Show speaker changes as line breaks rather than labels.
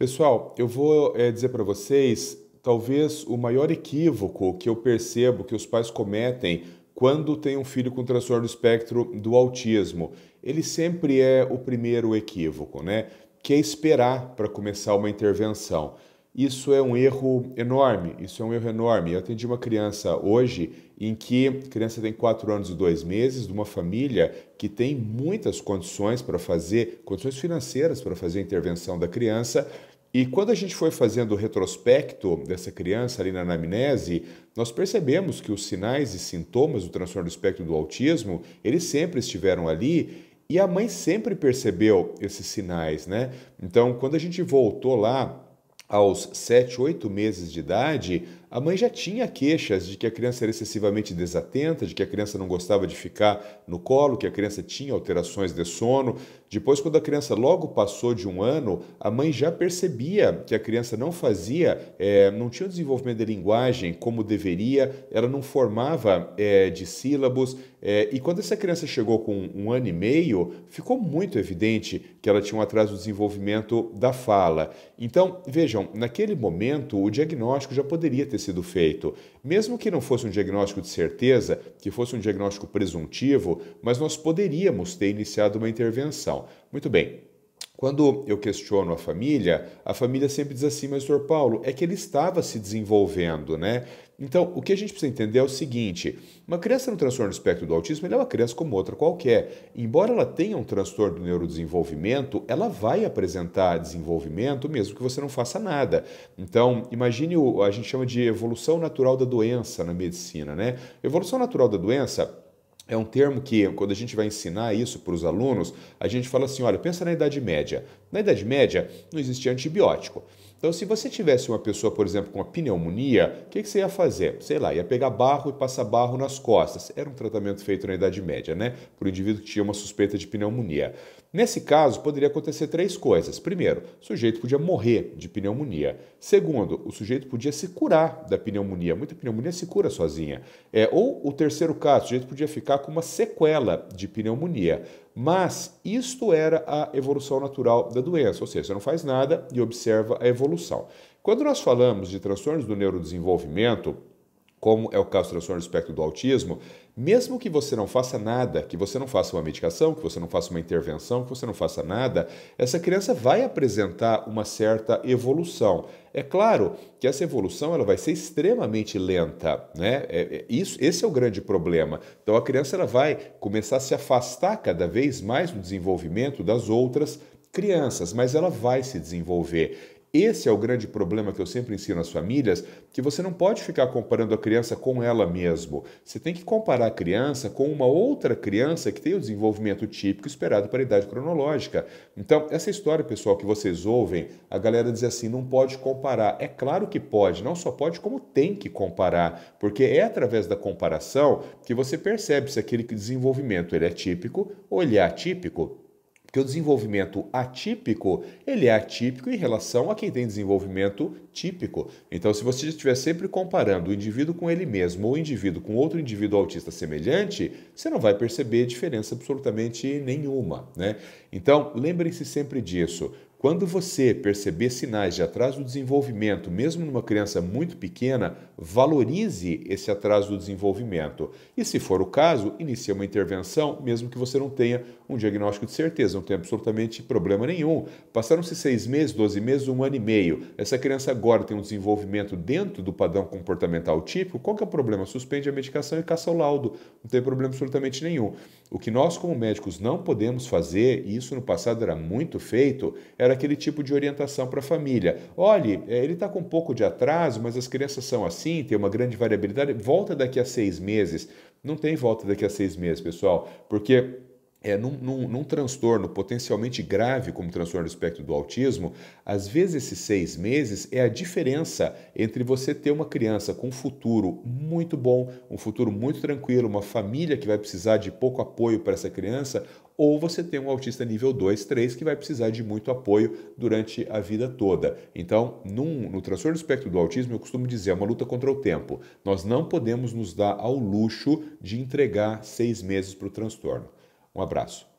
Pessoal, eu vou é, dizer para vocês talvez o maior equívoco que eu percebo que os pais cometem quando tem um filho com transtorno do espectro do autismo. Ele sempre é o primeiro equívoco, né? Que é esperar para começar uma intervenção. Isso é um erro enorme, isso é um erro enorme. Eu atendi uma criança hoje em que a criança tem 4 anos e 2 meses, de uma família que tem muitas condições para fazer, condições financeiras para fazer a intervenção da criança, e quando a gente foi fazendo o retrospecto dessa criança ali na anamnese, nós percebemos que os sinais e sintomas do transtorno do espectro do autismo, eles sempre estiveram ali e a mãe sempre percebeu esses sinais, né? Então, quando a gente voltou lá aos 7, 8 meses de idade, a mãe já tinha queixas de que a criança era excessivamente desatenta, de que a criança não gostava de ficar no colo, que a criança tinha alterações de sono. Depois, quando a criança logo passou de um ano, a mãe já percebia que a criança não fazia, é, não tinha o desenvolvimento de linguagem como deveria, ela não formava é, de sílabos. É, e quando essa criança chegou com um ano e meio, ficou muito evidente que ela tinha um atraso no desenvolvimento da fala. Então, vejam, naquele momento, o diagnóstico já poderia ter sido feito, mesmo que não fosse um diagnóstico de certeza, que fosse um diagnóstico presuntivo, mas nós poderíamos ter iniciado uma intervenção. Muito bem, quando eu questiono a família, a família sempre diz assim, mas, Sr. Paulo, é que ele estava se desenvolvendo, né? Então, o que a gente precisa entender é o seguinte: uma criança no transtorno do espectro do autismo é uma criança como outra qualquer. Embora ela tenha um transtorno do neurodesenvolvimento, ela vai apresentar desenvolvimento mesmo que você não faça nada. Então, imagine o a gente chama de evolução natural da doença na medicina, né? Evolução natural da doença é um termo que, quando a gente vai ensinar isso para os alunos, a gente fala assim: olha, pensa na Idade Média. Na Idade Média não existia antibiótico. Então, se você tivesse uma pessoa, por exemplo, com uma pneumonia, o que, que, você ia fazer? Sei lá, ia pegar barro e passar barro nas costas. Era um tratamento feito na Idade Média, né? Para o indivíduo que tinha uma suspeita de pneumonia. Nesse caso, poderia acontecer três coisas. Primeiro, o sujeito podia morrer de pneumonia. Segundo, o sujeito podia se curar da pneumonia. Muita pneumonia se cura sozinha. É, ou o terceiro caso, o sujeito podia ficar com uma sequela de pneumonia. Mas isto era a evolução natural da doença, ou seja, você não faz nada e observa a evolução. Quando nós falamos de transtornos do neurodesenvolvimento, como é o caso do transtorno do espectro do autismo, mesmo que você não faça nada, que você não faça uma medicação, que você não faça uma intervenção, que você não faça nada, essa criança vai apresentar uma certa evolução. É claro que essa evolução ela vai ser extremamente lenta, né? É, é, isso, esse é o grande problema. Então a criança ela vai começar a se afastar cada vez mais do desenvolvimento das outras crianças, mas ela vai se desenvolver. Esse é o grande problema que eu sempre ensino às famílias, que você não pode ficar comparando a criança com ela mesmo. Você tem que comparar a criança com uma outra criança que tem o desenvolvimento típico esperado para a idade cronológica. Então, essa história, pessoal, que vocês ouvem, a galera diz assim, não pode comparar. É claro que pode, não só pode, como tem que comparar, porque é através da comparação que você percebe se aquele desenvolvimento ele é típico ou ele é atípico. Porque o desenvolvimento atípico, ele é atípico em relação a quem tem desenvolvimento típico. Então, se você estiver sempre comparando o indivíduo com ele mesmo ou o indivíduo com outro indivíduo autista semelhante, você não vai perceber diferença absolutamente nenhuma, né? Então, lembrem-se sempre disso. Quando você perceber sinais de atraso do desenvolvimento, mesmo numa criança muito pequena, valorize esse atraso do desenvolvimento. E se for o caso, inicie uma intervenção, mesmo que você não tenha um diagnóstico de certeza, não tem absolutamente problema nenhum. Passaram-se seis meses, doze meses, um ano e meio. Essa criança agora tem um desenvolvimento dentro do padrão comportamental típico. Qual que é o problema? Suspende a medicação e caça o laudo. Não tem problema absolutamente nenhum. O que nós, como médicos, não podemos fazer, e isso no passado era muito feito, era era aquele tipo de orientação para a família. Olhe, é, ele está com um pouco de atraso, mas as crianças são assim, tem uma grande variabilidade. Volta daqui a seis meses. Não tem volta daqui a seis meses, pessoal, porque é, num, num, num, transtorno potencialmente grave, como transtorno do espectro do autismo, às vezes esses seis meses é a diferença entre você ter uma criança com um futuro muito bom, um futuro muito tranquilo, uma família que vai precisar de pouco apoio para essa criança, ou você tem um autista nível 2, 3 que vai precisar de muito apoio durante a vida toda. Então, num, no transtorno do espectro do autismo, eu costumo dizer, é uma luta contra o tempo. Nós não podemos nos dar ao luxo de entregar seis meses para o transtorno. Um abraço.